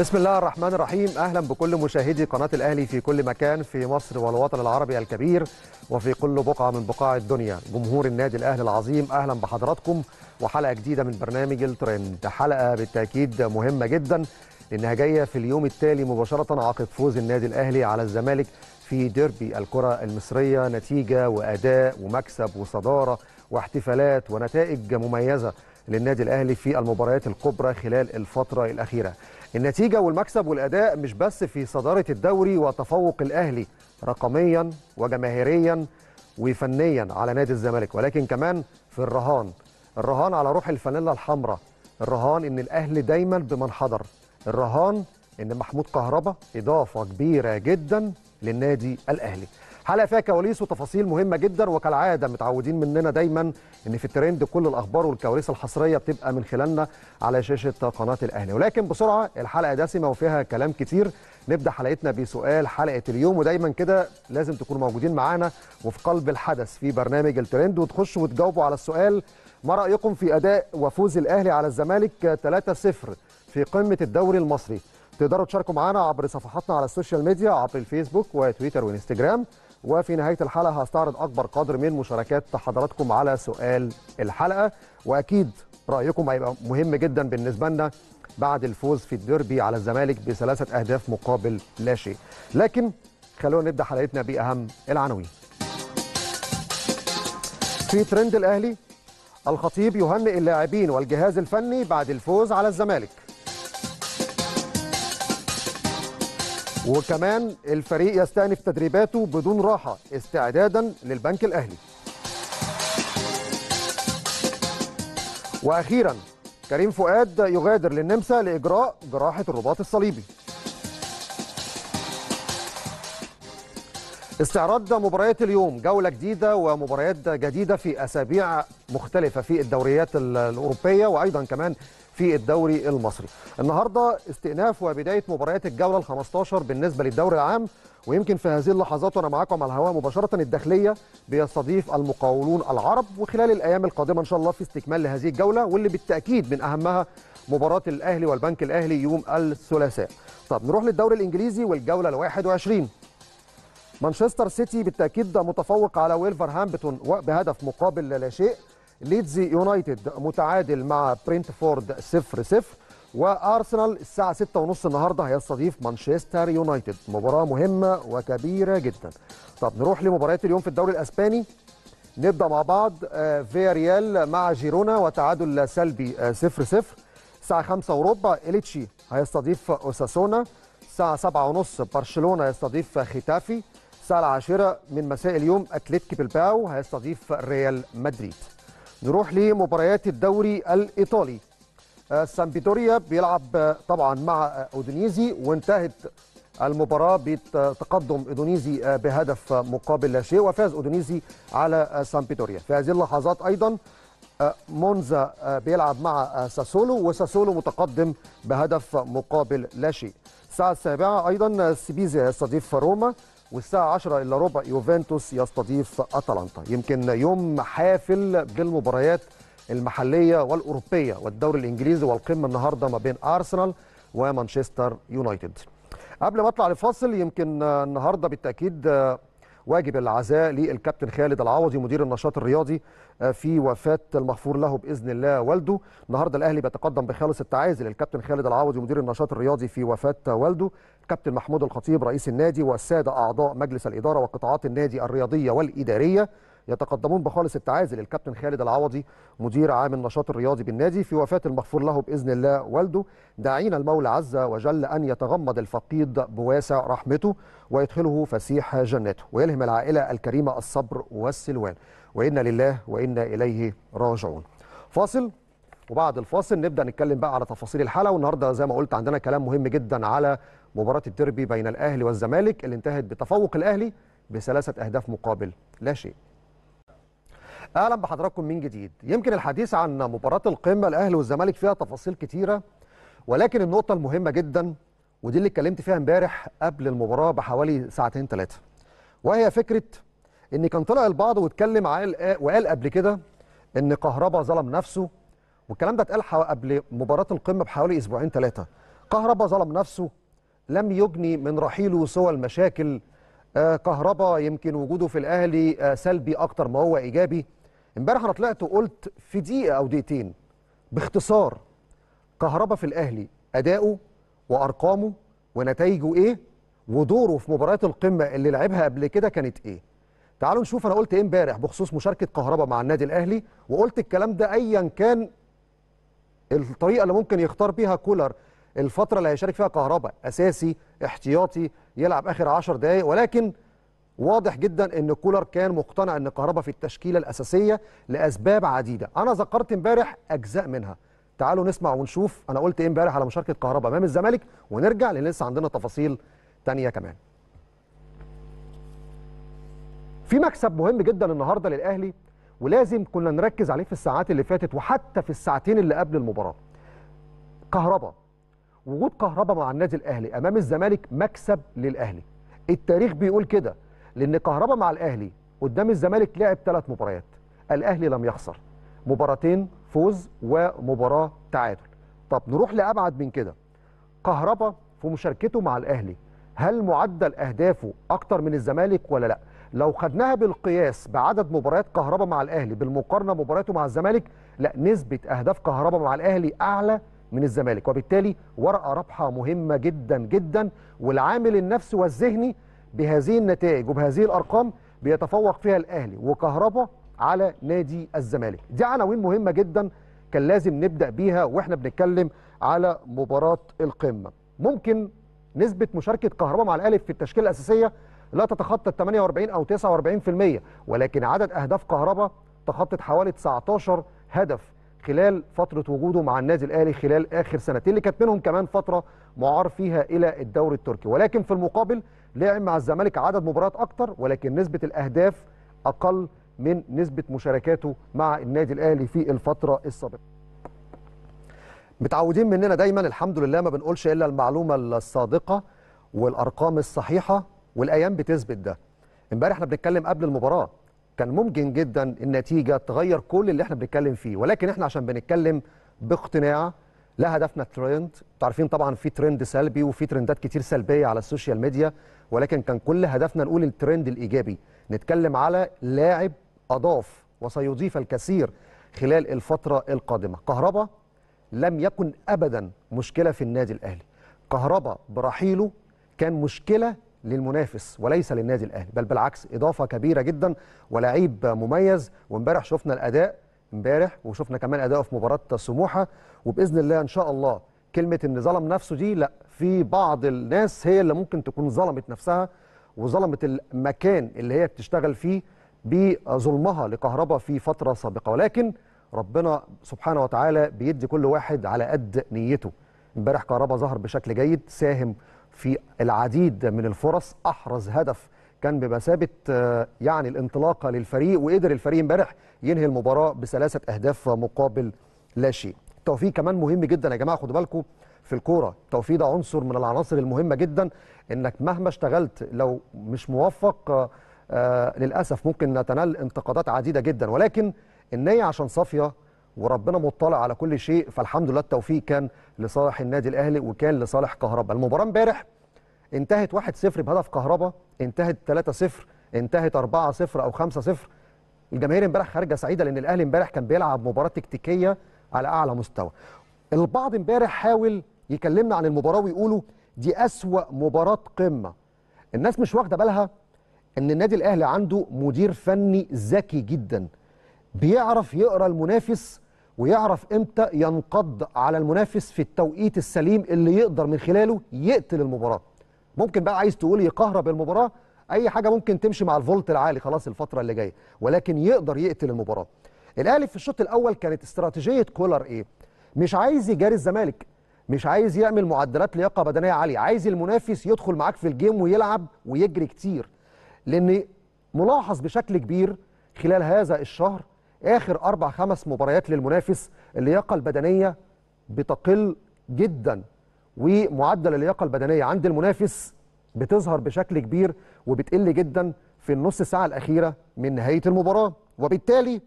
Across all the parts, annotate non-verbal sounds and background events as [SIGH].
بسم الله الرحمن الرحيم اهلا بكل مشاهدي قناه الاهلي في كل مكان في مصر والوطن العربي الكبير وفي كل بقعه من بقاع الدنيا جمهور النادي الاهلي العظيم اهلا بحضراتكم وحلقه جديده من برنامج الترند حلقه بالتاكيد مهمه جدا لانها جايه في اليوم التالي مباشره عقب فوز النادي الاهلي على الزمالك في ديربي الكره المصريه نتيجه واداء ومكسب وصداره واحتفالات ونتائج مميزه للنادي الاهلي في المباريات الكبرى خلال الفتره الاخيره النتيجة والمكسب والأداء مش بس في صدارة الدوري وتفوق الأهلي رقميا وجماهيريا وفنيا على نادي الزمالك ولكن كمان في الرهان الرهان على روح الفانيلا الحمراء الرهان ان الاهلي دايما بمنحدر الرهان ان محمود كهربا اضافه كبيره جدا للنادي الاهلي حلقه فيها كواليس وتفاصيل مهمه جدا وكالعاده متعودين مننا دايما ان في الترند كل الاخبار والكواليس الحصريه بتبقى من خلالنا على شاشه قناه الاهلي ولكن بسرعه الحلقه دسمه وفيها كلام كتير نبدا حلقتنا بسؤال حلقه اليوم ودايما كده لازم تكونوا موجودين معانا وفي قلب الحدث في برنامج الترند وتخشوا وتجاوبوا على السؤال ما رايكم في اداء وفوز الاهلي على الزمالك 3-0 في قمه الدوري المصري تقدروا تشاركوا معانا عبر صفحاتنا على السوشيال ميديا عبر الفيسبوك وتويتر وانستجرام وفي نهايه الحلقه هستعرض اكبر قدر من مشاركات حضراتكم على سؤال الحلقه واكيد رايكم هيبقى مهم جدا بالنسبه لنا بعد الفوز في الديربي على الزمالك بثلاثه اهداف مقابل لا شيء لكن خلونا نبدا حلقتنا باهم العناوين في ترند الاهلي الخطيب يهنئ اللاعبين والجهاز الفني بعد الفوز على الزمالك وكمان الفريق يستأنف تدريباته بدون راحة استعدادا للبنك الأهلي وأخيرا كريم فؤاد يغادر للنمسا لإجراء جراحة الرباط الصليبي استعراض مباريات اليوم جولة جديدة ومباريات جديدة في أسابيع مختلفة في الدوريات الأوروبية وأيضا كمان في الدوري المصري النهارده استئناف وبدايه مباريات الجوله ال15 بالنسبه للدوري العام ويمكن في هذه اللحظات وانا معاكم على الهواء مباشره الداخليه بيستضيف المقاولون العرب وخلال الايام القادمه ان شاء الله في استكمال لهذه الجوله واللي بالتاكيد من اهمها مباراه الاهلي والبنك الاهلي يوم الثلاثاء طب نروح للدوري الانجليزي والجوله ال21 مانشستر سيتي بالتاكيد متفوق على ويلفرهامبتون بهدف مقابل لا شيء ليدز يونايتد متعادل مع برينتفورد 0 0 وارسنال الساعه 6:30 النهارده هيستضيف مانشستر يونايتد مباراه مهمه وكبيره جدا طب نروح لمباريات اليوم في الدوري الاسباني نبدا مع بعض آه، فيا ريال مع جيرونا وتعادل سلبي 0 آه، 0 الساعه 5 وربع إليتشي هيستضيف اوساسونا الساعه 7:30 برشلونه يستضيف ختافي الساعه 10 من مساء اليوم اتلتيك بلباو هيستضيف ريال مدريد نروح لمباريات الدوري الإيطالي آه، سامبيتوريا بيلعب آه، طبعا مع آه، أودينيزي وانتهت المباراة بتقدم أودينيزي بهدف مقابل لا شيء وفاز أودينيزي على سامبيتوريا في هذه اللحظات أيضا مونزا بيلعب مع ساسولو وساسولو متقدم بهدف مقابل لا شيء الساعة السابعة أيضا سيبيزيا يستضيف روما والساعة 10 إلا ربع يوفنتوس يستضيف أتلانتا يمكن يوم حافل بالمباريات المحلية والأوروبية والدوري الإنجليزي والقمة النهاردة ما بين أرسنال ومانشستر يونايتد قبل ما أطلع لفاصل يمكن النهاردة بالتأكيد واجب العزاء للكابتن خالد العوضي مدير النشاط الرياضي في وفاه المغفور له باذن الله والده النهارده الاهلي بيتقدم بخالص التعازي للكابتن خالد العوضي مدير النشاط الرياضي في وفاه والده كابتن محمود الخطيب رئيس النادي والساده اعضاء مجلس الاداره وقطاعات النادي الرياضيه والاداريه يتقدمون بخالص التعازي للكابتن خالد العوضي مدير عام النشاط الرياضي بالنادي في وفاة المغفور له بإذن الله والده داعين المولى عز وجل أن يتغمد الفقيد بواسع رحمته ويدخله فسيح جنته ويلهم العائلة الكريمة الصبر والسلوان وإنا لله وإنا إليه راجعون فاصل وبعد الفاصل نبدأ نتكلم بقى على تفاصيل الحلقة والنهاردة زي ما قلت عندنا كلام مهم جدا على مباراة الديربي بين الأهلي والزمالك اللي انتهت بتفوق الأهلي بثلاثة أهداف مقابل لا شيء أهلا بحضراتكم من جديد يمكن الحديث عن مباراة القمة الأهلي والزمالك فيها تفاصيل كتيرة ولكن النقطة المهمة جدا ودي اللي اتكلمت فيها امبارح قبل المباراة بحوالي ساعتين ثلاثة وهي فكرة ان كان طلع البعض واتكلم وقال قبل كده ان كهربا ظلم نفسه والكلام ده اتقال قبل مباراة القمة بحوالي اسبوعين ثلاثة كهربا ظلم نفسه لم يجني من رحيله سوى المشاكل آه، كهربا يمكن وجوده في الاهلي آه، سلبي اكتر ما هو ايجابي امبارح انا طلعت وقلت في دقيقه او دقيقتين باختصار كهربا في الاهلي اداؤه وارقامه ونتائجه ايه ودوره في مباريات القمه اللي لعبها قبل كده كانت ايه تعالوا نشوف انا قلت ايه امبارح بخصوص مشاركه كهربا مع النادي الاهلي وقلت الكلام ده ايا كان الطريقه اللي ممكن يختار بيها كولر الفتره اللي هيشارك فيها كهربا اساسي احتياطي يلعب اخر 10 دقائق ولكن واضح جدا ان كولر كان مقتنع ان كهربا في التشكيله الاساسيه لاسباب عديده انا ذكرت امبارح اجزاء منها تعالوا نسمع ونشوف انا قلت ايه امبارح على مشاركه كهربا امام الزمالك ونرجع لان لسه عندنا تفاصيل ثانيه كمان في مكسب مهم جدا النهارده للاهلي ولازم كنا نركز عليه في الساعات اللي فاتت وحتى في الساعتين اللي قبل المباراه كهربا وجود كهربا مع النادي الاهلي امام الزمالك مكسب للاهلي التاريخ بيقول كده لان كهربا مع الاهلي قدام الزمالك لعب ثلاث مباريات الاهلي لم يخسر مباراتين فوز ومباراه تعادل طب نروح لابعد من كده كهربا في مشاركته مع الاهلي هل معدل اهدافه اكتر من الزمالك ولا لا لو خدناها بالقياس بعدد مباريات كهربا مع الاهلي بالمقارنه مبارياته مع الزمالك لا نسبه اهداف كهربا مع الاهلي اعلى من الزمالك وبالتالي ورقه رابحه مهمه جدا جدا والعامل النفسي والذهني بهذه النتائج وبهذه الارقام بيتفوق فيها الاهلي وكهربا على نادي الزمالك دي عناوين مهمه جدا كان لازم نبدا بيها واحنا بنتكلم على مباراه القمه ممكن نسبه مشاركه كهربا مع الاهلي في التشكيله الاساسيه لا تتخطى 48 او 49% ولكن عدد اهداف كهربا تخطت حوالي 19 هدف خلال فتره وجوده مع النادي الاهلي خلال اخر سنتين اللي كانت منهم كمان فتره معار فيها الى الدوري التركي ولكن في المقابل لعب مع الزمالك عدد مباريات اكتر ولكن نسبه الاهداف اقل من نسبه مشاركاته مع النادي الاهلي في الفتره السابقه متعودين مننا دايما الحمد لله ما بنقولش الا المعلومه الصادقه والارقام الصحيحه والايام بتثبت ده امبارح احنا بنتكلم قبل المباراه كان ممكن جدا النتيجه تغير كل اللي احنا بنتكلم فيه ولكن احنا عشان بنتكلم باقتناع لا هدفنا الترند عارفين طبعا في ترند سلبي وفي ترندات كتير سلبيه على السوشيال ميديا ولكن كان كل هدفنا نقول الترند الايجابي نتكلم على لاعب اضاف وسيضيف الكثير خلال الفتره القادمه كهربا لم يكن ابدا مشكله في النادي الاهلي كهربا برحيله كان مشكله للمنافس وليس للنادي الاهلي بل بالعكس اضافه كبيره جدا ولاعيب مميز وامبارح شفنا الاداء امبارح وشفنا كمان اداؤه في مباراه سموحه وباذن الله ان شاء الله كلمه ان ظلم نفسه دي لا في بعض الناس هي اللي ممكن تكون ظلمت نفسها وظلمت المكان اللي هي بتشتغل فيه بظلمها لكهرباء في فتره سابقه ولكن ربنا سبحانه وتعالى بيدي كل واحد على قد نيته امبارح كهرباء ظهر بشكل جيد ساهم في العديد من الفرص احرز هدف كان بمثابه آه، يعني الانطلاقه للفريق وقدر الفريق امبارح ينهي المباراه بثلاثه اهداف مقابل لا شيء التوفيق كمان مهم جدا يا جماعه خدوا بالكم في الكوره التوفيق ده عنصر من العناصر المهمه جدا انك مهما اشتغلت لو مش موفق آه، آه، للاسف ممكن نتنال انتقادات عديده جدا ولكن النيه عشان صافيه وربنا مطلع على كل شيء فالحمد لله التوفيق كان لصالح النادي الاهلي وكان لصالح كهربا المباراه امبارح انتهت 1-0 بهدف كهربا انتهت 3-0 انتهت 4-0 او 5-0 الجماهير امبارح خارجه سعيده لان الاهلي امبارح كان بيلعب مباراه تكتيكيه على اعلى مستوى البعض امبارح حاول يكلمنا عن المباراه ويقولوا دي اسوا مباراه قمه الناس مش واخده بالها ان النادي الاهلي عنده مدير فني ذكي جدا بيعرف يقرا المنافس ويعرف امتى ينقض على المنافس في التوقيت السليم اللي يقدر من خلاله يقتل المباراه ممكن بقى عايز تقول يقهرب المباراه اي حاجه ممكن تمشي مع الفولت العالي خلاص الفتره اللي جايه ولكن يقدر يقتل المباراه الاهلي في الشوط الاول كانت استراتيجيه كولر ايه مش عايز يجاري الزمالك مش عايز يعمل معدلات لياقه بدنيه عاليه عايز المنافس يدخل معاك في الجيم ويلعب ويجري كتير لان ملاحظ بشكل كبير خلال هذا الشهر اخر اربع خمس مباريات للمنافس اللياقه البدنيه بتقل جدا ومعدل اللياقه البدنيه عند المنافس بتظهر بشكل كبير وبتقل جدا في النص ساعه الاخيره من نهايه المباراه وبالتالي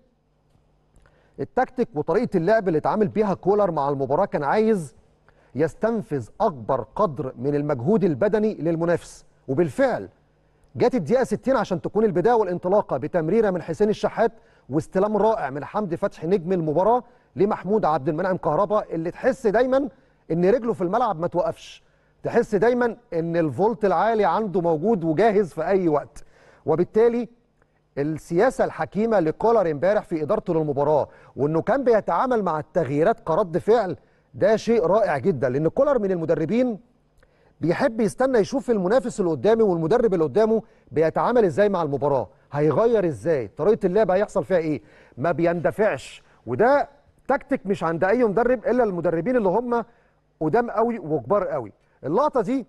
التكتيك وطريقه اللعب اللي اتعامل بيها كولر مع المباراه كان عايز يستنفذ اكبر قدر من المجهود البدني للمنافس وبالفعل جت الدقيقه 60 عشان تكون البدايه والانطلاقه بتمريره من حسين الشحات واستلام رائع من حمدي فتحي نجم المباراه لمحمود عبد المنعم كهربا اللي تحس دايما ان رجله في الملعب ما توقفش تحس دايما ان الفولت العالي عنده موجود وجاهز في اي وقت وبالتالي السياسه الحكيمه لكولر امبارح في ادارته للمباراه وانه كان بيتعامل مع التغييرات كرد فعل ده شيء رائع جدا لان كولر من المدربين بيحب يستنى يشوف المنافس اللي قدامه والمدرب اللي قدامه بيتعامل ازاي مع المباراه هيغير ازاي طريقه اللعب هيحصل فيها ايه ما بيندفعش وده تكتيك مش عند اي مدرب الا المدربين اللي هم قدام قوي وكبار قوي اللقطه دي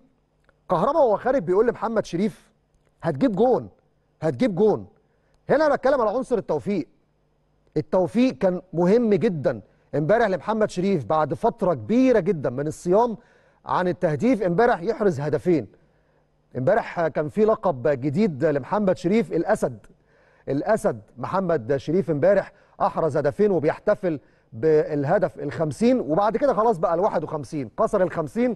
كهربا وهو خارج بيقول لمحمد شريف هتجيب جون هتجيب جون هنا انا بتكلم على عنصر التوفيق التوفيق كان مهم جدا امبارح لمحمد شريف بعد فتره كبيره جدا من الصيام عن التهديف امبارح يحرز هدفين امبارح كان في لقب جديد لمحمد شريف الاسد الاسد محمد شريف امبارح احرز هدفين وبيحتفل بالهدف ال50 وبعد كده خلاص بقى ال51 كسر ال50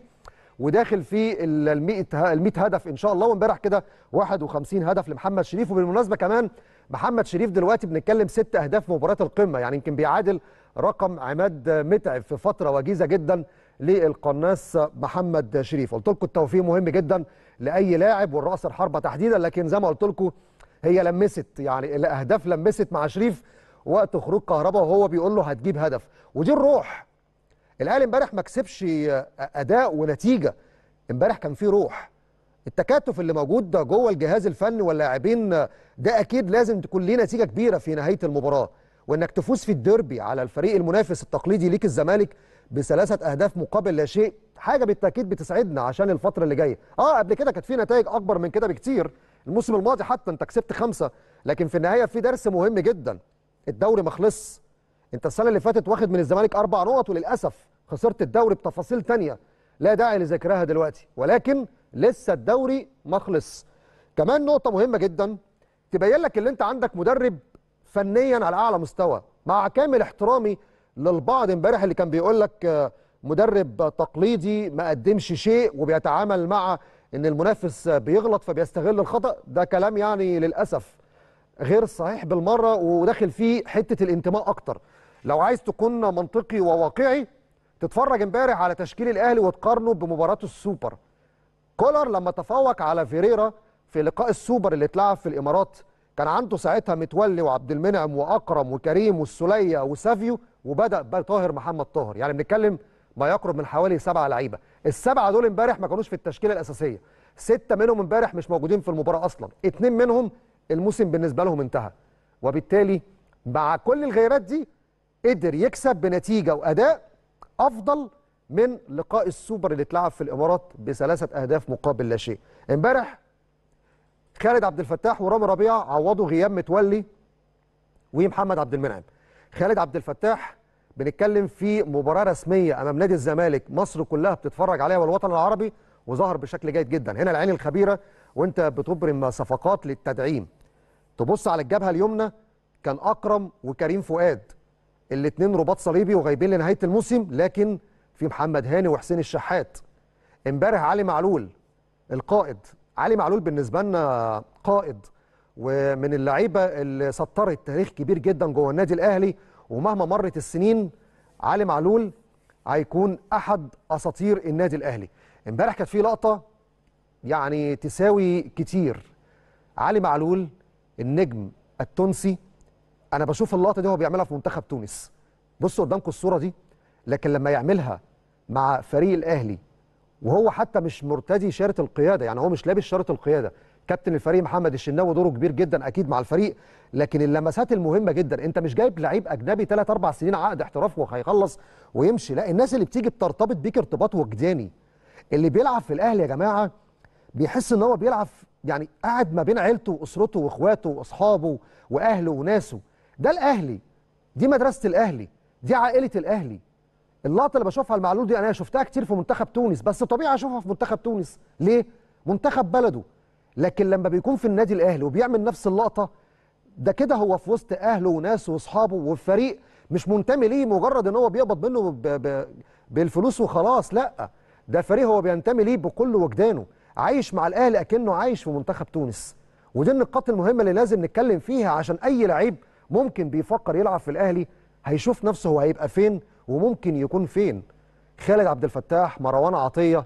وداخل في ال100 ال100 هدف ان شاء الله وامبارح كده 51 هدف لمحمد شريف وبالمناسبه كمان محمد شريف دلوقتي بنتكلم ست اهداف في مباراه القمه يعني يمكن بيعادل رقم عماد متعب في فتره وجيزه جدا للقناص محمد شريف قلت لكم التوفيق مهم جدا لاي لاعب والراس الحربه تحديدا لكن زي ما قلت لكم هي لمست يعني الاهداف لمست مع شريف وقت خروج كهربا وهو بيقول له هتجيب هدف ودي الروح الاهلي امبارح ما كسبش اداء ونتيجه امبارح كان في روح التكاتف اللي موجود ده جوه الجهاز الفني واللاعبين ده اكيد لازم تكون ليه نتيجه كبيره في نهايه المباراه وانك تفوز في الديربي على الفريق المنافس التقليدي ليك الزمالك بثلاثه اهداف مقابل لا شيء حاجه بالتاكيد بتسعدنا عشان الفتره اللي جايه اه قبل كده كانت في نتائج اكبر من كده بكتير الموسم الماضي حتى انت كسبت خمسه لكن في النهايه في درس مهم جدا الدوري ما خلصش انت السنه اللي فاتت واخد من الزمالك اربع نقط وللاسف خسرت الدوري بتفاصيل تانية لا داعي لذكرها دلوقتي ولكن لسه الدوري ما خلص كمان نقطه مهمه جدا تبين لك ان انت عندك مدرب فنيا على اعلى مستوى مع كامل احترامي للبعض امبارح اللي كان بيقول لك آه، مدرب تقليدي ما قدمش شيء وبيتعامل مع ان المنافس بيغلط فبيستغل الخطا ده كلام يعني للاسف غير صحيح بالمره وداخل فيه حته الانتماء اكتر لو عايز تكون منطقي وواقعي تتفرج امبارح على تشكيل الاهلي وتقارنه بمباراه السوبر كولر لما تفوق على فيريرا في لقاء السوبر اللي اتلعب في الامارات كان عنده ساعتها متولي وعبد المنعم واكرم وكريم والسليه وسافيو وبدا طاهر محمد طاهر يعني بنتكلم ما يقرب من حوالي سبعه لعيبه السبعه دول امبارح ما كانوش في التشكيله الاساسيه سته منهم امبارح مش موجودين في المباراه اصلا اتنين منهم الموسم بالنسبه لهم انتهى وبالتالي مع كل الغيابات دي قدر يكسب بنتيجه واداء افضل من لقاء السوبر اللي اتلعب في الامارات بثلاثه اهداف مقابل لا شيء امبارح خالد عبد الفتاح ورامي ربيعه عوضوا غياب متولي ومحمد عبد المنعم خالد عبد الفتاح بنتكلم في مباراه رسميه امام نادي الزمالك مصر كلها بتتفرج عليها والوطن العربي وظهر بشكل جيد جدا هنا العين الخبيره وانت بتبرم صفقات للتدعيم تبص على الجبهه اليمنى كان اكرم وكريم فؤاد الاثنين رباط صليبي وغايبين لنهايه الموسم لكن في محمد هاني وحسين الشحات امبارح علي معلول القائد علي معلول بالنسبه لنا قائد ومن اللعيبه اللي سطرت تاريخ كبير جدا جوه النادي الاهلي ومهما مرت السنين علي معلول هيكون احد اساطير النادي الاهلي امبارح كانت في لقطه يعني تساوي كتير علي معلول النجم التونسي انا بشوف اللقطه دي هو بيعملها في منتخب تونس بصوا قدامكم الصوره دي لكن لما يعملها مع فريق الاهلي وهو حتى مش مرتدي شاره القياده يعني هو مش لابس شاره القياده كابتن الفريق محمد الشناوي دوره كبير جدا اكيد مع الفريق لكن اللمسات المهمه جدا انت مش جايب لعيب اجنبي 3 4 سنين عقد احتراف وهيخلص ويمشي لا الناس اللي بتيجي بترتبط بيك ارتباط وجداني اللي بيلعب في الاهلي يا جماعه بيحس ان هو بيلعب يعني قاعد ما بين عيلته واسرته واخواته واصحابه واهله وناسه ده الاهلي دي مدرسه الاهلي دي عائله الاهلي اللقطه اللي بشوفها المعلول دي انا شفتها كتير في منتخب تونس بس طبيعي اشوفها في منتخب تونس ليه منتخب بلده لكن لما بيكون في النادي الاهلي وبيعمل نفس اللقطه ده كده هو في وسط اهله وناسه واصحابه وفريق مش منتمي ليه مجرد ان هو بيقبض منه ب... ب... بالفلوس وخلاص لا ده فريق هو بينتمي ليه بكل وجدانه عايش مع الاهلي اكنه عايش في منتخب تونس ودي النقاط المهمه اللي لازم نتكلم فيها عشان اي لعيب ممكن بيفكر يلعب في الاهلي هيشوف نفسه هو هيبقى فين وممكن يكون فين خالد عبد الفتاح مروان عطيه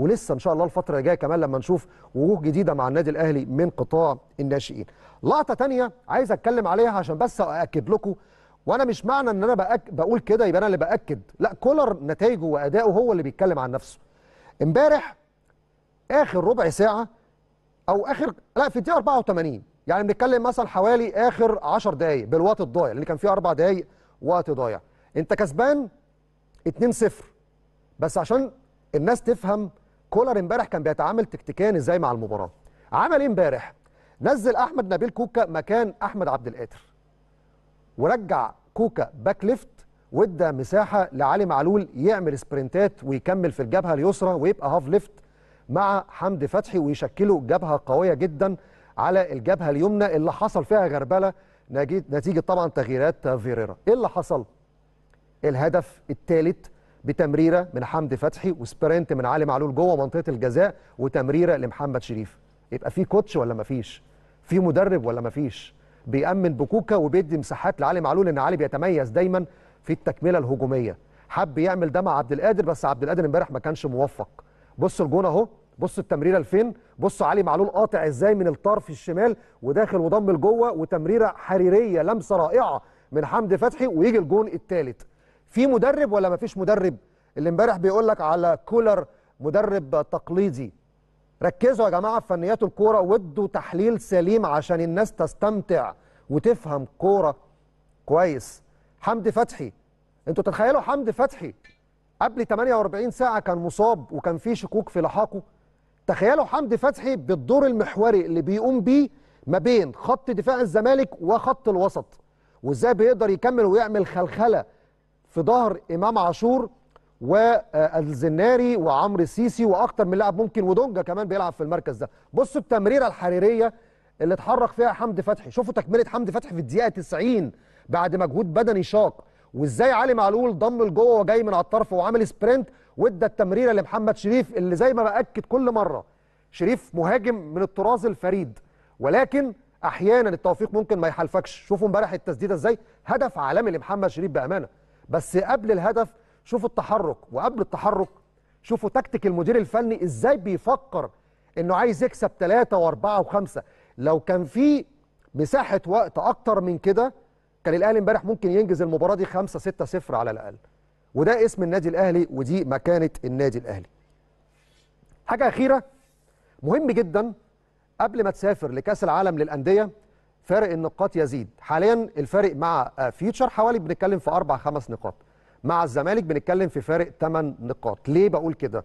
ولسه ان شاء الله الفتره اللي جايه كمان لما نشوف وجوه جديده مع النادي الاهلي من قطاع الناشئين لقطه تانية عايز اتكلم عليها عشان بس اكد لكم وانا مش معنى ان انا بأك... بقول كده يبقى انا اللي باكد لا كولر نتائجه وادائه هو اللي بيتكلم عن نفسه امبارح اخر ربع ساعه او اخر لا في الدقيقه 84 يعني بنتكلم مثلا حوالي اخر 10 دقائق بالوقت الضايع لان كان في اربع دقائق وقت ضايع انت كسبان 2-0 بس عشان الناس تفهم كولر امبارح كان بيتعامل تكتيكيا ازاي مع المباراه عمل ايه امبارح نزل احمد نبيل كوكا مكان احمد عبد القادر ورجع كوكا باك ليفت وادى مساحه لعلي معلول يعمل سبرنتات ويكمل في الجبهه اليسرى ويبقى هاف ليفت مع حمدي فتحي ويشكلوا جبهه قويه جدا على الجبهه اليمنى اللي حصل فيها غربله نتيجه طبعا تغييرات فيريرا ايه اللي حصل الهدف الثالث بتمريره من حمدي فتحي وسبرنت من علي معلول جوه منطقه الجزاء وتمريره لمحمد شريف يبقى في كوتش ولا ما فيش في مدرب ولا ما فيش بيأمن بكوكا وبيدي مساحات لعلي معلول ان علي بيتميز دايما في التكمله الهجوميه حب يعمل ده مع عبد القادر بس عبد القادر امبارح ما كانش موفق بص الجون اهو بص التمريره لفين بص علي معلول قاطع ازاي من الطرف الشمال وداخل وضم لجوه وتمريره حريريه لمسه رائعه من حمدي فتحي ويجي الجون الثالث في مدرب ولا ما فيش مدرب اللي امبارح بيقول لك على كولر مدرب تقليدي ركزوا يا جماعه في فنيات الكوره وادوا تحليل سليم عشان الناس تستمتع وتفهم كوره كويس حمدي فتحي انتوا تتخيلوا حمدي فتحي قبل 48 ساعه كان مصاب وكان في شكوك في لحاقه تخيلوا حمدي فتحي بالدور المحوري اللي بيقوم بيه ما بين خط دفاع الزمالك وخط الوسط وازاي بيقدر يكمل ويعمل خلخله في ظهر امام عاشور والزناري وعمرو السيسي واكتر من لاعب ممكن ودونجا كمان بيلعب في المركز ده بصوا التمريره الحريريه اللي اتحرك فيها حمدي فتحي شوفوا تكمله حمدي فتحي في الدقيقه 90 بعد مجهود بدني شاق وازاي علي معلول ضم لجوه وجاي من على الطرف وعامل سبرنت وادى التمريره لمحمد شريف اللي زي ما باكد كل مره شريف مهاجم من الطراز الفريد ولكن احيانا التوفيق ممكن ما يحالفكش شوفوا امبارح التسديده ازاي هدف عالمي لمحمد شريف بامانه بس قبل الهدف شوفوا التحرك وقبل التحرك شوفوا تكتيك المدير الفني ازاي بيفكر انه عايز يكسب ثلاثة واربعة وخمسة لو كان في مساحة وقت اكتر من كده كان الاهلي امبارح ممكن ينجز المباراة دي 5 6 0 على الاقل وده اسم النادي الاهلي ودي مكانة النادي الاهلي حاجة اخيرة مهم جدا قبل ما تسافر لكاس العالم للاندية فارق النقاط يزيد حاليا الفارق مع آه، فيوتشر حوالي بنتكلم في اربع خمس نقاط مع الزمالك بنتكلم في فارق ثمان نقاط ليه بقول كده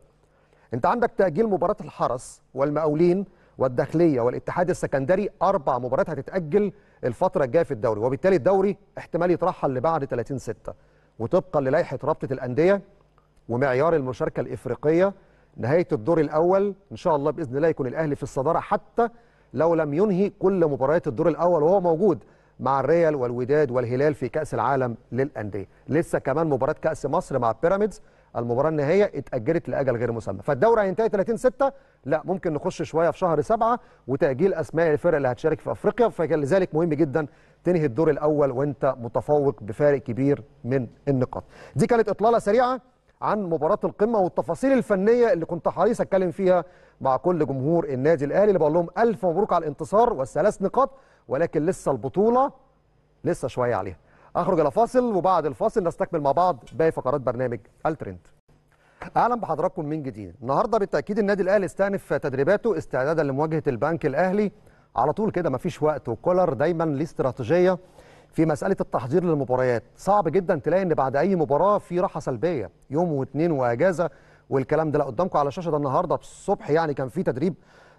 انت عندك تاجيل مباراه الحرس والمقاولين والداخليه والاتحاد السكندري اربع مباريات هتتاجل الفتره الجايه في الدوري وبالتالي الدوري احتمال يترحل لبعد 30 6 وطبقا للائحه رابطه الانديه ومعيار المشاركه الافريقيه نهايه الدور الاول ان شاء الله باذن الله يكون الاهلي في الصداره حتى لو لم ينهي كل مباريات الدور الاول وهو موجود مع الريال والوداد والهلال في كاس العالم للانديه لسه كمان مباراه كاس مصر مع بيراميدز المباراه النهائيه اتاجلت لاجل غير مسمى فالدوره هينتهي 30 6 لا ممكن نخش شويه في شهر 7 وتاجيل اسماء الفرق اللي هتشارك في افريقيا فلذلك مهم جدا تنهي الدور الاول وانت متفوق بفارق كبير من النقاط دي كانت اطلاله سريعه عن مباراه القمه والتفاصيل الفنيه اللي كنت حريص اتكلم فيها مع كل جمهور النادي الاهلي اللي بقول لهم الف مبروك على الانتصار والثلاث نقاط ولكن لسه البطوله لسه شويه عليها اخرج الى فاصل وبعد الفاصل نستكمل مع بعض باقي فقرات برنامج الترند اهلا بحضراتكم من جديد النهارده بالتاكيد النادي الاهلي استأنف تدريباته استعدادا لمواجهه البنك الاهلي على طول كده مفيش وقت وكولر دايما ليه استراتيجيه في مساله التحضير للمباريات صعب جدا تلاقي ان بعد اي مباراه في راحه سلبيه يوم واثنين واجازه والكلام ده لا قدامكم على الشاشه ده النهارده الصبح يعني كان في تدريب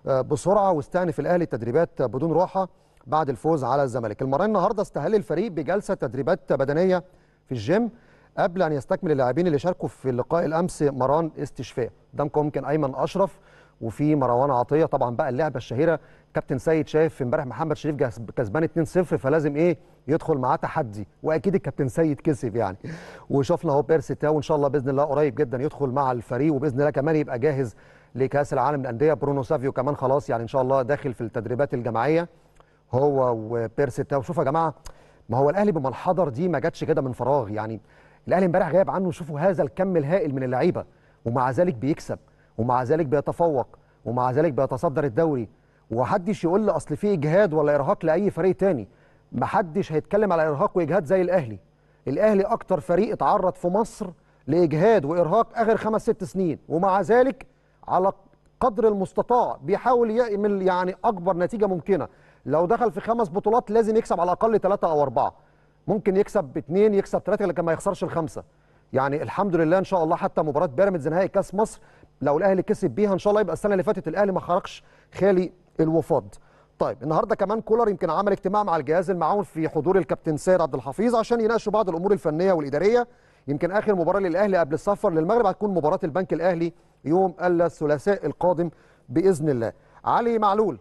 آه، بسرعه واستأنف الاهلي التدريبات بدون راحه بعد الفوز على الزمالك المره النهارده استهل الفريق بجلسه تدريبات بدنيه في الجيم قبل ان يستكمل اللاعبين اللي شاركوا في لقاء الامس مران استشفاء قدامكم ممكن ايمن اشرف وفي مروان عطيه طبعا بقى اللعبه الشهيره كابتن سيد شايف امبارح محمد شريف كسبان 2-0 فلازم ايه يدخل معاه تحدي واكيد الكابتن سيد كسب يعني وشفنا اهو بيرسي تاو ان شاء الله باذن الله قريب جدا يدخل مع الفريق وباذن الله كمان يبقى جاهز لكاس العالم للانديه برونو سافيو كمان خلاص يعني ان شاء الله داخل في التدريبات الجماعيه هو وبيرسي تاو شوفوا يا جماعه ما هو الاهلي بما الحضر دي ما جاتش كده من فراغ يعني الاهلي امبارح غايب عنه شوفوا هذا الكم الهائل من اللعيبه ومع ذلك بيكسب ومع ذلك بيتفوق ومع ذلك بيتصدر الدوري ومحدش يقول لي اصل في اجهاد ولا ارهاق لاي فريق تاني محدش هيتكلم على ارهاق واجهاد زي الاهلي الاهلي اكتر فريق اتعرض في مصر لاجهاد وارهاق اخر خمس ست سنين ومع ذلك على قدر المستطاع بيحاول يعمل يعني اكبر نتيجه ممكنه لو دخل في خمس بطولات لازم يكسب على الاقل ثلاثه او اربعه ممكن يكسب باثنين يكسب ثلاثه لكن ما يخسرش الخمسه يعني الحمد لله ان شاء الله حتى مباراه بيراميدز نهائي كاس مصر لو الاهلي كسب بيها ان شاء الله يبقى السنه اللي فاتت الاهلي ما خرجش خالي الوفاض طيب النهارده كمان كولر يمكن عمل اجتماع مع الجهاز المعاون في حضور الكابتن سيد عبد الحفيظ عشان يناقشوا بعض الامور الفنيه والاداريه يمكن اخر مباراه للاهلي قبل السفر للمغرب هتكون مباراه البنك الاهلي يوم الثلاثاء القادم باذن الله علي معلول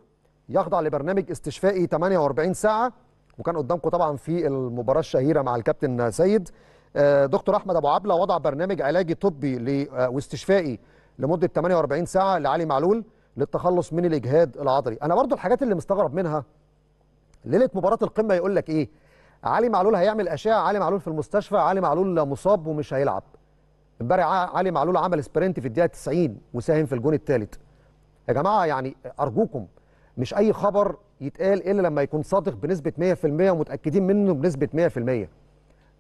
يخضع لبرنامج استشفائي 48 ساعه وكان قدامكم طبعا في المباراه الشهيره مع الكابتن سيد آه، دكتور احمد ابو عبله وضع برنامج علاجي طبي آه، واستشفائي لمده 48 ساعه لعلي معلول للتخلص من الاجهاد العضلي انا برضو الحاجات اللي مستغرب منها ليله مباراه القمه يقول لك ايه علي معلول هيعمل اشعه علي معلول في المستشفى علي معلول مصاب ومش هيلعب امبارح علي معلول عمل سبرنت في الدقيقه 90 وساهم في الجون الثالث يا جماعه يعني ارجوكم مش اي خبر يتقال الا لما يكون صادق بنسبه 100% ومتاكدين منه بنسبه 100%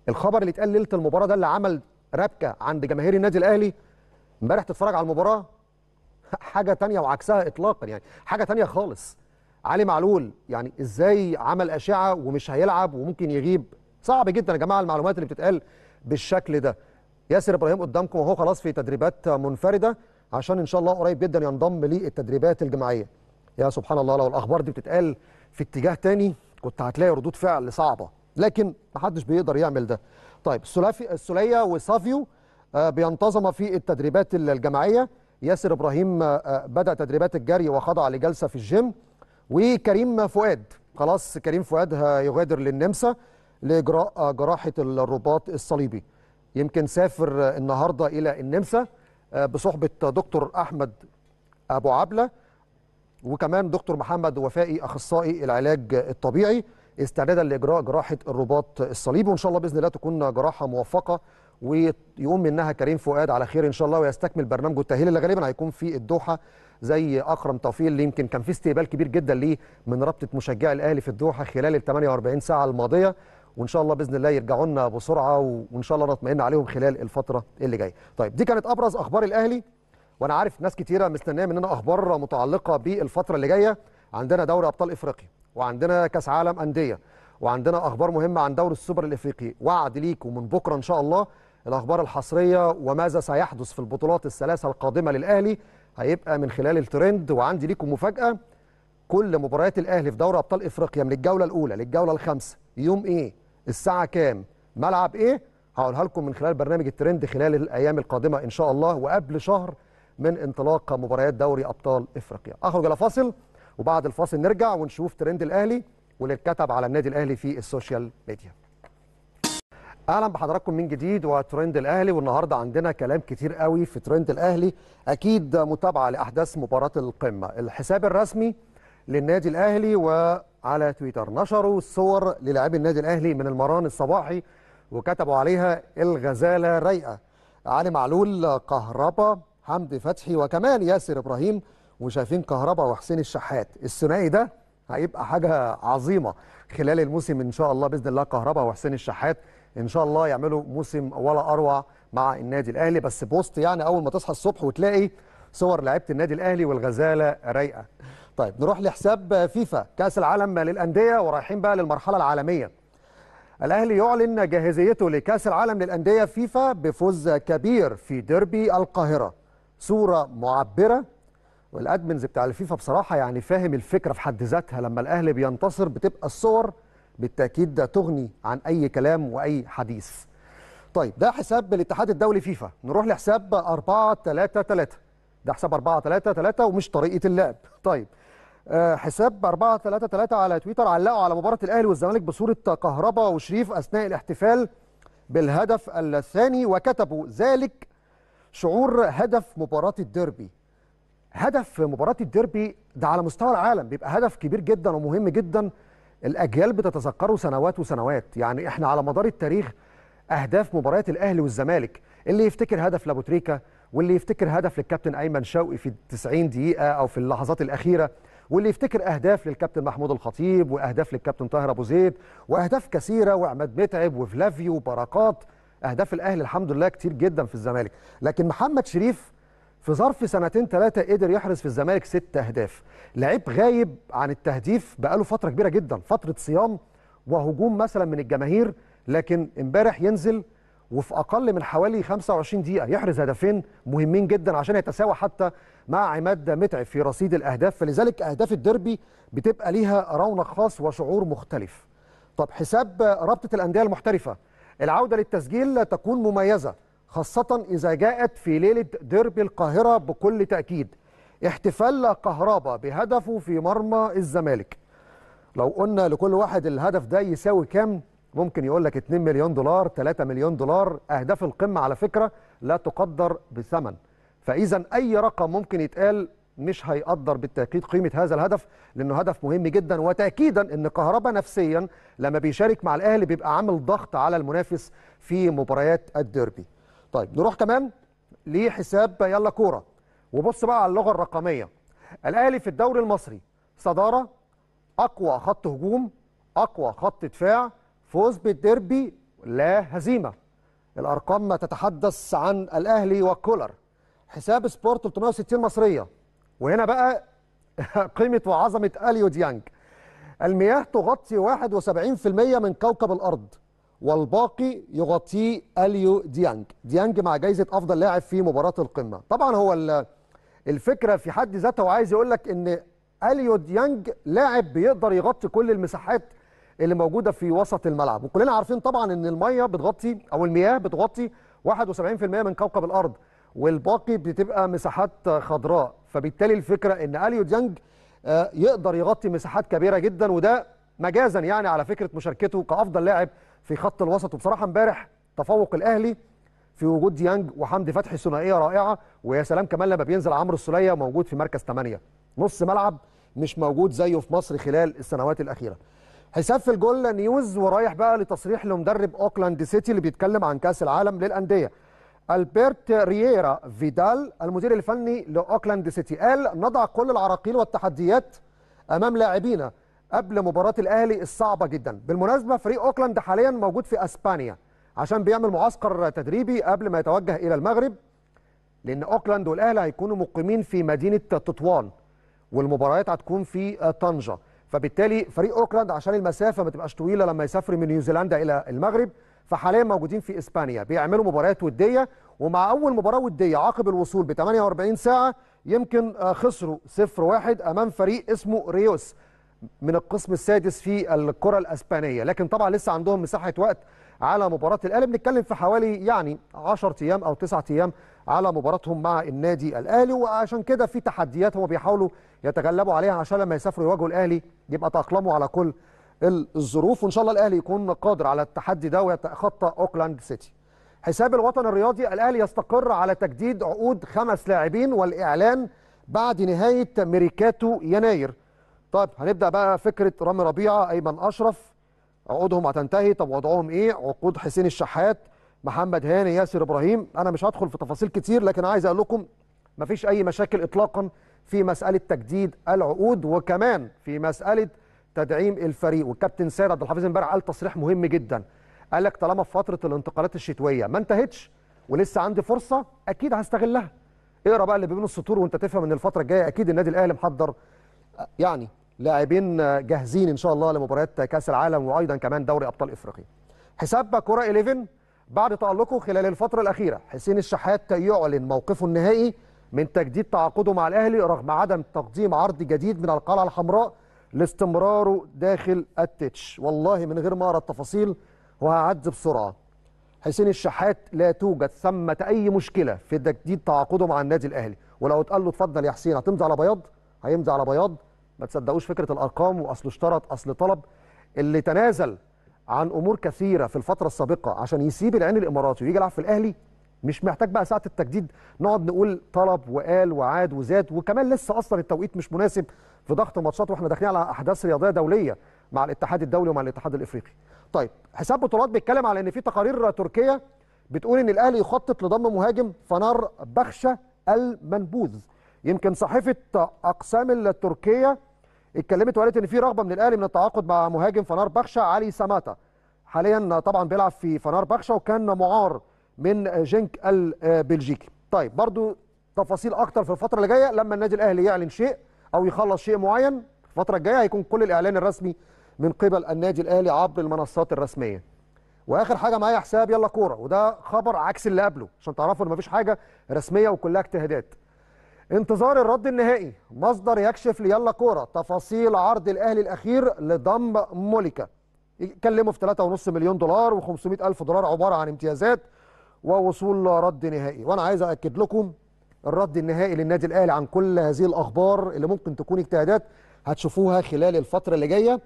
الخبر اللي اتقال ليله المباراه ده اللي عمل ربكه عند جماهير النادي الاهلي امبارح تتفرج على المباراه [LAUGHS] حاجه تانية وعكسها اطلاقا يعني حاجه تانية خالص علي معلول يعني ازاي عمل اشعه ومش هيلعب وممكن يغيب صعب جدا يا جماعه المعلومات اللي بتتقال بالشكل ده ياسر ابراهيم قدامكم وهو خلاص في تدريبات منفرده عشان ان شاء الله قريب جدا ينضم للتدريبات الجماعيه يا سبحان الله لو الاخبار دي بتتقال في اتجاه تاني كنت هتلاقي ردود فعل صعبه لكن محدش بيقدر يعمل ده طيب السلافي السوليه وسافيو آه، بينتظم في التدريبات الجماعيه ياسر ابراهيم آه، آه، بدا تدريبات الجري وخضع لجلسه في الجيم وكريم فؤاد خلاص كريم فؤاد هيغادر للنمسا لاجراء آه، جراحه الرباط الصليبي يمكن سافر النهارده الى النمسا بصحبه دكتور احمد ابو عبله وكمان دكتور محمد وفائي اخصائي العلاج الطبيعي استعدادا لاجراء جراحه الرباط الصليبي وان شاء الله باذن الله تكون جراحه موفقه ويقوم منها كريم فؤاد على خير ان شاء الله ويستكمل برنامجه التاهيل اللي غالبا هيكون في الدوحه زي اكرم توفيق اللي يمكن كان في استقبال كبير جدا ليه من رابطه مشجعي الاهلي في الدوحه خلال ال 48 ساعه الماضيه وان شاء الله باذن الله يرجعوا لنا بسرعه وان شاء الله نطمئن عليهم خلال الفتره اللي جايه. طيب دي كانت ابرز اخبار الاهلي وانا عارف ناس كثيره مستنيه مننا اخبار متعلقه بالفتره اللي جايه عندنا دوري ابطال افريقيا وعندنا كاس عالم انديه وعندنا اخبار مهمه عن دوري السوبر الافريقي وعد ليكم من بكره ان شاء الله الأخبار الحصرية وماذا سيحدث في البطولات الثلاثة القادمة للأهلي هيبقى من خلال الترند وعندي ليكم مفاجأة كل مباريات الأهلي في دوري أبطال إفريقيا من الجولة الأولى للجولة الخامسة يوم إيه الساعة كام ملعب إيه هقولها لكم من خلال برنامج الترند خلال الأيام القادمة إن شاء الله وقبل شهر من انطلاق مباريات دوري أبطال إفريقيا أخرج لفاصل وبعد الفاصل نرجع ونشوف ترند الأهلي واللي اتكتب على النادي الأهلي في السوشيال ميديا اهلا بحضراتكم من جديد وترند الاهلي والنهارده عندنا كلام كتير قوي في ترند الاهلي اكيد متابعه لاحداث مباراه القمه الحساب الرسمي للنادي الاهلي وعلى تويتر نشروا صور للاعبي النادي الاهلي من المران الصباحي وكتبوا عليها الغزاله رايقه علي معلول كهربا حمدي فتحي وكمان ياسر ابراهيم وشايفين كهربا وحسين الشحات الثنائي ده هيبقى حاجه عظيمه خلال الموسم ان شاء الله باذن الله كهربا وحسين الشحات ان شاء الله يعملوا موسم ولا اروع مع النادي الاهلي بس بوست يعني اول ما تصحى الصبح وتلاقي صور لعيبه النادي الاهلي والغزاله رايقه طيب نروح لحساب فيفا كاس العالم للانديه ورايحين بقى للمرحله العالميه الاهلي يعلن جاهزيته لكاس العالم للانديه فيفا بفوز كبير في ديربي القاهره صوره معبره والادمنز بتاع الفيفا بصراحه يعني فاهم الفكره في حد ذاتها لما الاهلي بينتصر بتبقى الصور بالتاكيد ده تغني عن اي كلام واي حديث طيب ده حساب الاتحاد الدولي فيفا نروح لحساب 4 3 3 ده حساب 4 3 3 ومش طريقه اللعب [LAUGHS] طيب آه، حساب 4 3 3 على تويتر علقوا على مباراه الاهلي والزمالك بصوره كهربا وشريف اثناء الاحتفال بالهدف الثاني وكتبوا ذلك شعور هدف مباراه الديربي هدف مباراه الديربي ده على مستوى العالم بيبقى هدف كبير جدا ومهم جدا الاجيال بتتذكره سنوات وسنوات يعني احنا على مدار التاريخ اهداف مباريات الاهلي والزمالك اللي يفتكر هدف لابوتريكا واللي يفتكر هدف للكابتن ايمن شوقي في 90 دقيقه او في اللحظات الاخيره واللي يفتكر اهداف للكابتن محمود الخطيب واهداف للكابتن طاهر ابو زيد واهداف كثيره وعماد متعب وفلافيو وبركات اهداف الاهلي الحمد لله كتير جدا في الزمالك لكن محمد شريف في ظرف سنتين ثلاثه قدر يحرز في الزمالك ست اهداف لعيب غايب عن التهديف بقاله فتره كبيره جدا فتره صيام وهجوم مثلا من الجماهير لكن امبارح ينزل وفي اقل من حوالي 25 دقيقه يحرز هدفين مهمين جدا عشان يتساوى حتى مع عماد متعب في رصيد الاهداف فلذلك اهداف الديربي بتبقى ليها رونق خاص وشعور مختلف طب حساب رابطه الانديه المحترفه العوده للتسجيل تكون مميزه خاصة إذا جاءت في ليلة ديربي القاهرة بكل تأكيد احتفال كهربا بهدفه في مرمى الزمالك لو قلنا لكل واحد الهدف ده يساوي كام ممكن يقول لك 2 مليون دولار 3 مليون دولار أهداف القمة على فكرة لا تقدر بثمن فإذا أي رقم ممكن يتقال مش هيقدر بالتأكيد قيمة هذا الهدف لأنه هدف مهم جدا وتأكيدا أن كهربا نفسيا لما بيشارك مع الأهلي بيبقى عامل ضغط على المنافس في مباريات الديربي طيب نروح كمان لحساب يلا كوره وبص بقى على اللغه الرقميه الاهلي في الدوري المصري صداره اقوى خط هجوم اقوى خط دفاع فوز بالديربي لا هزيمه الارقام ما تتحدث عن الاهلي وكولر حساب سبورت 360 مصريه وهنا بقى [LAUGHS] قيمه وعظمه اليو ديانج المياه تغطي 71% من كوكب الارض والباقي يغطيه اليو ديانج ديانج مع جايزه افضل لاعب في مباراه القمه طبعا هو الفكره في حد ذاتها وعايز يقول لك ان اليو ديانج لاعب بيقدر يغطي كل المساحات اللي موجوده في وسط الملعب وكلنا عارفين طبعا ان الميه بتغطي او المياه بتغطي 71% من كوكب الارض والباقي بتبقى مساحات خضراء فبالتالي الفكره ان اليو ديانج آه، يقدر يغطي مساحات كبيره جدا وده مجازا يعني على فكره مشاركته كافضل لاعب في خط الوسط وبصراحه امبارح تفوق الاهلي في وجود ديانج وحمدي فتحي ثنائيه رائعه ويا سلام كمان لما بينزل عمرو السوليه موجود في مركز 8 نص ملعب مش موجود زيه في مصر خلال السنوات الاخيره حساب في الجولة نيوز ورايح بقى لتصريح لمدرب اوكلاند سيتي اللي بيتكلم عن كاس العالم للانديه البرت رييرا فيدال المدير الفني لاوكلاند سيتي قال نضع كل العراقيل والتحديات امام لاعبينا قبل مباراه الاهلي الصعبه جدا بالمناسبه فريق اوكلاند حاليا موجود في اسبانيا عشان بيعمل معسكر تدريبي قبل ما يتوجه الى المغرب لان اوكلاند والاهلي هيكونوا مقيمين في مدينه تطوان والمباريات هتكون في طنجه فبالتالي فريق اوكلاند عشان المسافه ما تبقاش طويله لما يسافر من نيوزيلندا الى المغرب فحاليا موجودين في اسبانيا بيعملوا مباريات وديه ومع اول مباراه وديه عقب الوصول ب 48 ساعه يمكن آه، خسروا 0-1 امام فريق اسمه ريوس من القسم السادس في الكره الاسبانيه لكن طبعا لسه عندهم مساحه وقت على مباراه الاهلي بنتكلم في حوالي يعني 10 ايام او 9 ايام على مباراتهم مع النادي الاهلي وعشان كده في تحديات هم بيحاولوا يتغلبوا عليها عشان لما يسافروا يواجهوا الاهلي يبقى تاقلموا على كل الظروف وان شاء الله الاهلي يكون قادر على التحدي ده ويتخطى اوكلاند سيتي حساب الوطن الرياضي الاهلي يستقر على تجديد عقود خمس لاعبين والاعلان بعد نهايه ميركاتو يناير طيب هنبدا بقى فكره رامي ربيعه ايمن اشرف عقودهم هتنتهي طب وضعهم ايه عقود حسين الشحات محمد هاني ياسر ابراهيم انا مش هدخل في تفاصيل كتير لكن عايز اقول لكم مفيش اي مشاكل اطلاقا في مساله تجديد العقود وكمان في مساله تدعيم الفريق والكابتن سيد عبد الحفيظ امبارح قال تصريح مهم جدا قال لك طالما في فتره الانتقالات الشتويه ما انتهتش ولسه عندي فرصه اكيد هستغلها اقرا بقى اللي بين السطور وانت تفهم ان الفتره الجايه اكيد النادي الاهلي محضر يعني لاعبين جاهزين ان شاء الله لمباريات كاس العالم وايضا كمان دوري ابطال افريقيا حساب كره 11 بعد تألقه خلال الفترة الأخيرة حسين الشحات يعلن موقفه النهائي من تجديد تعاقده مع الأهلي رغم عدم تقديم عرض جديد من القلعة الحمراء لاستمراره داخل التتش والله من غير ما أرى التفاصيل وهعد بسرعة حسين الشحات لا توجد ثمة أي مشكلة في تجديد تعاقده مع النادي الأهلي ولو اتقال له اتفضل يا حسين هتمضي على بياض هيمضي على بياض ما تصدقوش فكره الارقام واصل اشترط اصل طلب اللي تنازل عن امور كثيره في الفتره السابقه عشان يسيب العين الاماراتي ويجي يلعب في الاهلي مش محتاج بقى ساعه التجديد نقعد نقول طلب وقال وعاد وزاد وكمان لسه اصلا التوقيت مش مناسب في ضغط ماتشات واحنا داخلين على احداث رياضيه دوليه مع الاتحاد الدولي ومع الاتحاد الافريقي. طيب حساب بطولات بيتكلم على ان في تقارير تركيه بتقول ان الاهلي يخطط لضم مهاجم فنار بخشه المنبوذ يمكن صحيفه اقسام التركيه اتكلمت وقالت ان في رغبه من الاهلي من التعاقد مع مهاجم فنار بخشه علي سماتا حاليا طبعا بيلعب في فنار بخشه وكان معار من جنك البلجيكي طيب برضو تفاصيل اكتر في الفتره اللي جايه لما النادي الاهلي يعلن شيء او يخلص شيء معين الفتره الجايه هيكون كل الاعلان الرسمي من قبل النادي الاهلي عبر المنصات الرسميه واخر حاجه معايا حساب يلا كوره وده خبر عكس اللي قبله عشان تعرفوا ان مفيش حاجه رسميه وكلها اجتهادات انتظار الرد النهائي مصدر يكشف ليلا كوره تفاصيل عرض الاهلي الاخير لضم موليكا يتكلموا في 3.5 مليون دولار و500 الف دولار عباره عن امتيازات ووصول رد نهائي وانا عايز اكد لكم الرد النهائي للنادي الاهلي عن كل هذه الاخبار اللي ممكن تكون اجتهادات هتشوفوها خلال الفتره اللي جايه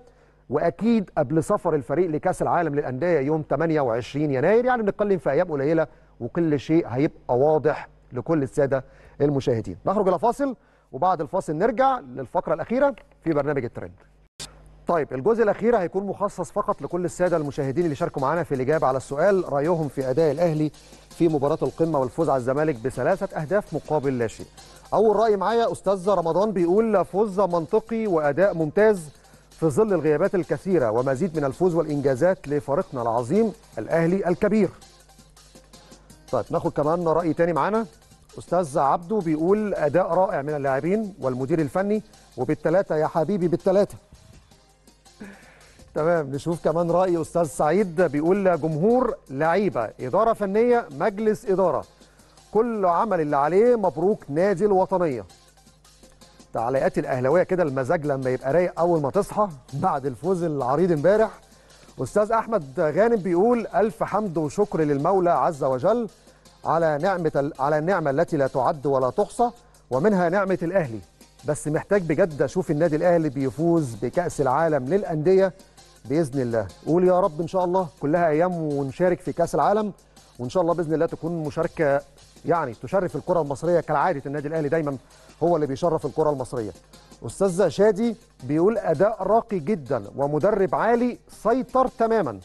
واكيد قبل سفر الفريق لكاس العالم للانديه يوم 28 يناير يعني نتكلم في ايام قليله وكل شيء هيبقى واضح لكل الساده المشاهدين نخرج الى فاصل وبعد الفاصل نرجع للفقره الاخيره في برنامج الترند طيب الجزء الاخير هيكون مخصص فقط لكل الساده المشاهدين اللي شاركوا معانا في الاجابه على السؤال رايهم في اداء الاهلي في مباراه القمه والفوز على الزمالك بثلاثه اهداف مقابل لا شيء اول راي معايا استاذ رمضان بيقول فوز منطقي واداء ممتاز في ظل الغيابات الكثيره ومزيد من الفوز والانجازات لفريقنا العظيم الاهلي الكبير طيب ناخد كمان راي تاني معانا استاذ عبده بيقول اداء رائع من اللاعبين والمدير الفني وبالثلاثه يا حبيبي بالثلاثه تمام نشوف كمان راي استاذ سعيد بيقول جمهور لعيبه اداره فنيه مجلس اداره كل عمل اللي عليه مبروك نادي الوطنيه تعليقات الاهلاويه كده المزاج لما يبقى رايق اول ما تصحى بعد الفوز العريض امبارح استاذ احمد غانم بيقول الف حمد وشكر للمولى عز وجل على نعمة على النعمة التي لا تعد ولا تحصى ومنها نعمة الأهلي بس محتاج بجد أشوف النادي الأهلي بيفوز بكأس العالم للأندية بإذن الله قول يا رب إن شاء الله كلها أيام ونشارك في كأس العالم وإن شاء الله بإذن الله تكون مشاركة يعني تشرف الكرة المصرية كالعادة النادي الأهلي دايما هو اللي بيشرف الكرة المصرية أستاذ شادي بيقول أداء راقي جدا ومدرب عالي سيطر تماما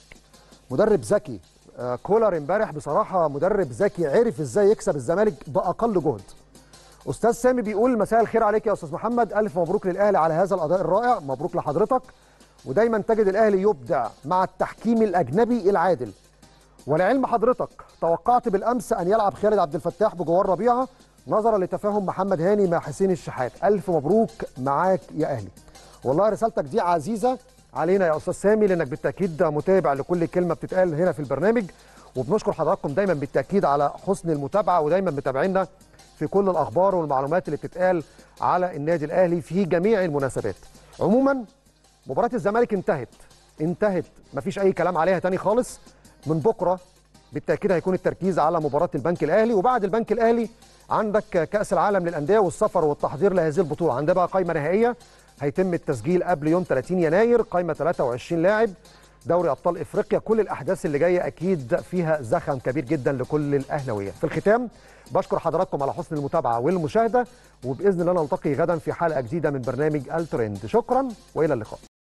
مدرب ذكي آه، كولر امبارح بصراحه مدرب ذكي عرف ازاي يكسب الزمالك باقل جهد استاذ سامي بيقول مساء الخير عليك يا استاذ محمد الف مبروك للاهلي على هذا الاداء الرائع مبروك لحضرتك ودايما تجد الاهلي يبدع مع التحكيم الاجنبي العادل ولعلم حضرتك توقعت بالامس ان يلعب خالد عبد الفتاح بجوار ربيعه نظرا لتفاهم محمد هاني مع حسين الشحات الف مبروك معاك يا اهلي والله رسالتك دي عزيزه علينا يا استاذ سامي لانك بالتاكيد متابع لكل كلمه بتتقال هنا في البرنامج وبنشكر حضراتكم دايما بالتاكيد على حسن المتابعه ودايما متابعينا في كل الاخبار والمعلومات اللي بتتقال على النادي الاهلي في جميع المناسبات عموما مباراه الزمالك انتهت انتهت مفيش اي كلام عليها تاني خالص من بكره بالتاكيد هيكون التركيز على مباراه البنك الاهلي وبعد البنك الاهلي عندك كاس العالم للانديه والسفر والتحضير لهذه البطوله عندها بقى قائمه نهائيه هيتم التسجيل قبل يوم 30 يناير قايمه 23 لاعب دوري ابطال افريقيا كل الاحداث اللي جايه اكيد فيها زخم كبير جدا لكل الاهلاويه في الختام بشكر حضراتكم على حسن المتابعه والمشاهده وباذن الله نلتقي غدا في حلقه جديده من برنامج الترند شكرا والى اللقاء